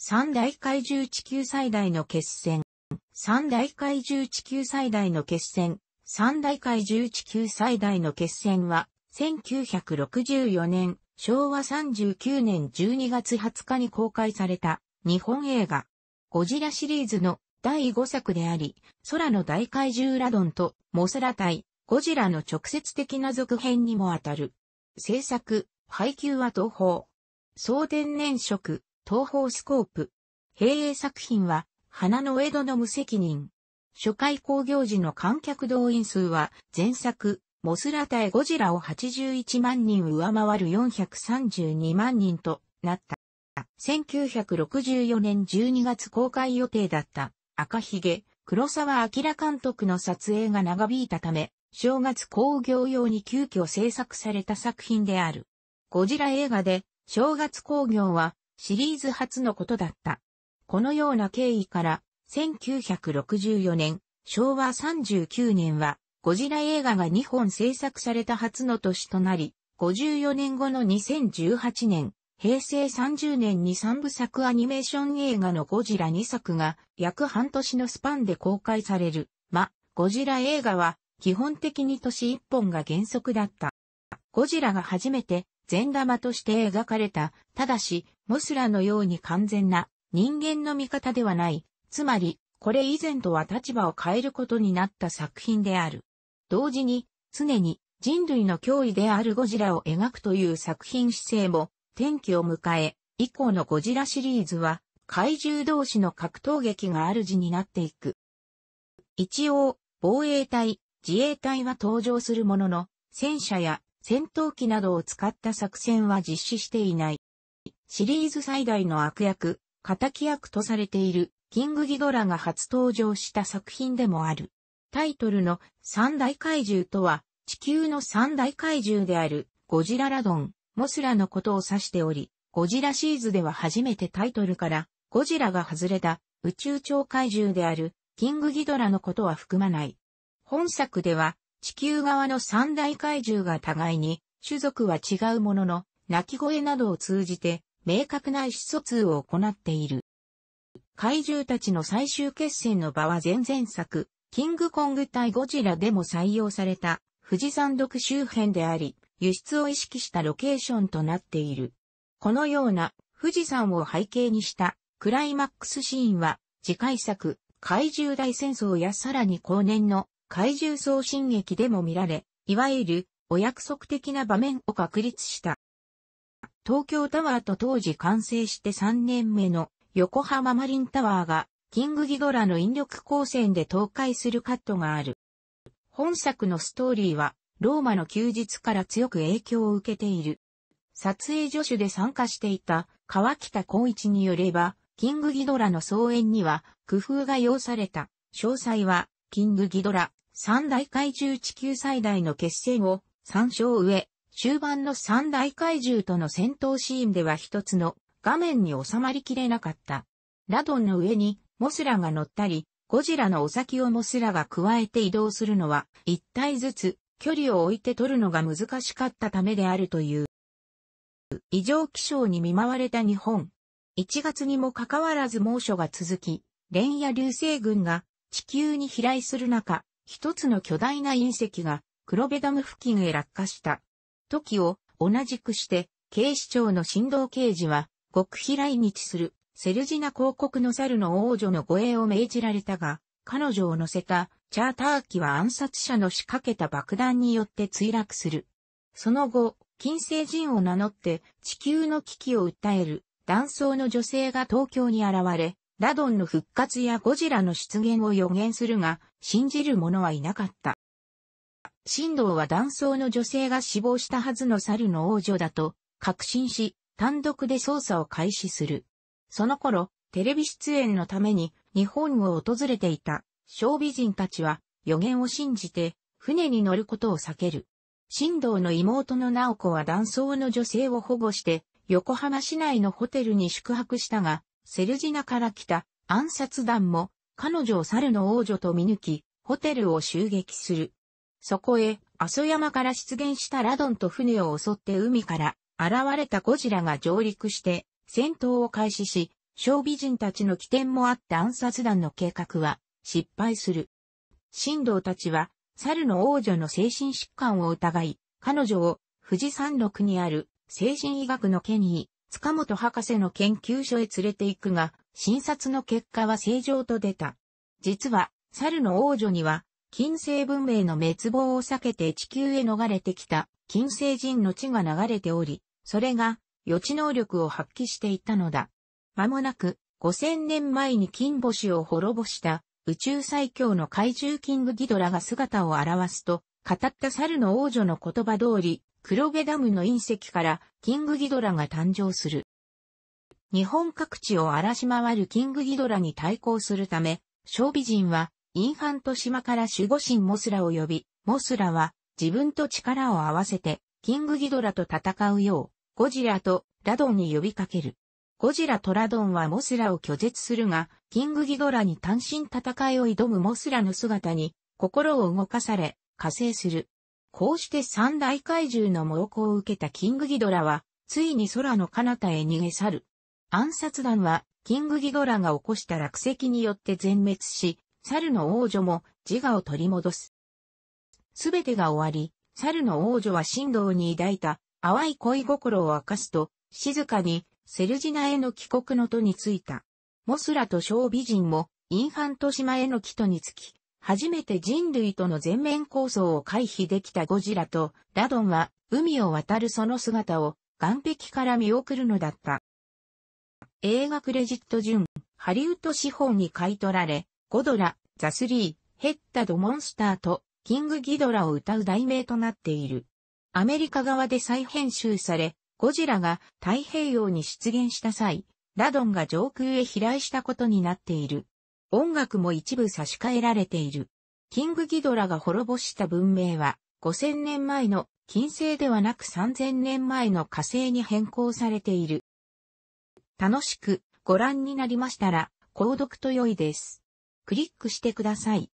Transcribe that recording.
三大怪獣地球最大の決戦。三大怪獣地球最大の決戦。三大怪獣地球最大の決戦は、1964年、昭和39年12月20日に公開された日本映画、ゴジラシリーズの第5作であり、空の大怪獣ラドンとモスラ対ゴジラの直接的な続編にもあたる。制作、配給は東方。総天然色、東方スコープ。平英作品は、花の江戸の無責任。初回興行時の観客動員数は、前作、モスラタエゴジラを81万人上回る432万人となった。1964年12月公開予定だった赤ひげ、黒沢明監督の撮影が長引いたため、正月興行用に急遽制作された作品である。ゴジラ映画で正月興行はシリーズ初のことだった。このような経緯から、1964年、昭和39年は、ゴジラ映画が2本制作された初の年となり、54年後の2018年、平成30年に3部作アニメーション映画のゴジラ2作が約半年のスパンで公開される。ま、ゴジラ映画は基本的に年1本が原則だった。ゴジラが初めて善玉として描かれた。ただし、モスラのように完全な人間の味方ではない、つまり、これ以前とは立場を変えることになった作品である。同時に、常に人類の脅威であるゴジラを描くという作品姿勢も、転機を迎え、以降のゴジラシリーズは、怪獣同士の格闘劇が主になっていく。一応、防衛隊、自衛隊は登場するものの、戦車や戦闘機などを使った作戦は実施していない。シリーズ最大の悪役、仇役とされている、キングギドラが初登場した作品でもある。タイトルの三大怪獣とは、地球の三大怪獣である、ゴジララドン、モスラのことを指しており、ゴジラシーズでは初めてタイトルから、ゴジラが外れた宇宙超怪獣である、キングギドラのことは含まない。本作では、地球側の三大怪獣が互いに、種族は違うものの、鳴き声などを通じて、明確な意思疎通を行っている。怪獣たちの最終決戦の場は前々作、キングコング対ゴジラでも採用された富士山麓周辺であり、輸出を意識したロケーションとなっている。このような富士山を背景にしたクライマックスシーンは次回作怪獣大戦争やさらに後年の怪獣送信劇でも見られ、いわゆるお約束的な場面を確立した。東京タワーと当時完成して3年目の横浜マリンタワーがキングギドラの引力光線で倒壊するカットがある。本作のストーリーはローマの休日から強く影響を受けている。撮影助手で参加していた川北光一によれば、キングギドラの草園には工夫が要された。詳細は、キングギドラ、三大怪獣地球最大の決戦を参照上、終盤の三大怪獣との戦闘シーンでは一つの画面に収まりきれなかった。ラドンの上にモスラが乗ったり、ゴジラのお先をモスラが加えて移動するのは、一体ずつ距離を置いて取るのが難しかったためであるという。異常気象に見舞われた日本。1月にもかかわらず猛暑が続き、連夜流星群が地球に飛来する中、一つの巨大な隕石が黒部ダム付近へ落下した。時を同じくして、警視庁の振動刑事は、極秘来日する、セルジナ広告の猿の王女の護衛を命じられたが、彼女を乗せた、チャーター機は暗殺者の仕掛けた爆弾によって墜落する。その後、金星人を名乗って地球の危機を訴える断層の女性が東京に現れ、ラドンの復活やゴジラの出現を予言するが、信じる者はいなかった。神道は男装の女性が死亡したはずの猿の王女だと確信し、単独で捜査を開始する。その頃、テレビ出演のために日本を訪れていた小美人たちは予言を信じて船に乗ることを避ける。神道の妹の直子は男装の女性を保護して横浜市内のホテルに宿泊したが、セルジナから来た暗殺団も彼女を猿の王女と見抜き、ホテルを襲撃する。そこへ、阿蘇山から出現したラドンと船を襲って海から現れたゴジラが上陸して、戦闘を開始し、小美人たちの起点もあった暗殺団の計画は失敗する。神道たちは、猿の王女の精神疾患を疑い、彼女を富士山麓にある精神医学のケに塚本博士の研究所へ連れて行くが、診察の結果は正常と出た。実は、猿の王女には金星文明の滅亡を避けて地球へ逃れてきた金星人の地が流れており、それが予知能力を発揮していたのだ。間もなく5000年前に金星を滅ぼした宇宙最強の怪獣キングギドラが姿を現すと、語った猿の王女の言葉通り、黒毛ダムの隕石からキングギドラが誕生する。日本各地を荒らし回るキングギドラに対抗するため、小美人はインファント島から守護神モスラを呼び、モスラは自分と力を合わせてキングギドラと戦うよう、ゴジラとラドンに呼びかける。ゴジラとラドンはモスラを拒絶するが、キングギドラに単身戦いを挑むモスラの姿に心を動かされ、加勢する。こうして三大怪獣の猛攻を受けたキングギドラは、ついに空の彼方へ逃げ去る。暗殺団は、キングギドラが起こした落石によって全滅し、猿の王女も自我を取り戻す。すべてが終わり、猿の王女は神道に抱いた淡い恋心を明かすと、静かにセルジナへの帰国の途についた。モスラと小美人もインファント島への帰途につき、初めて人類との全面構想を回避できたゴジラとラドンは海を渡るその姿を岸壁から見送るのだった。映画クレジット順、ハリウッド資本に買い取られ、ゴドラ、ザ・スリー、ヘッダ・ド・モンスターと、キング・ギドラを歌う題名となっている。アメリカ側で再編集され、ゴジラが太平洋に出現した際、ラドンが上空へ飛来したことになっている。音楽も一部差し替えられている。キングギドラが滅ぼした文明は、5000年前の金星ではなく3000年前の火星に変更されている。楽しくご覧になりましたら、購読と良いです。クリックしてください。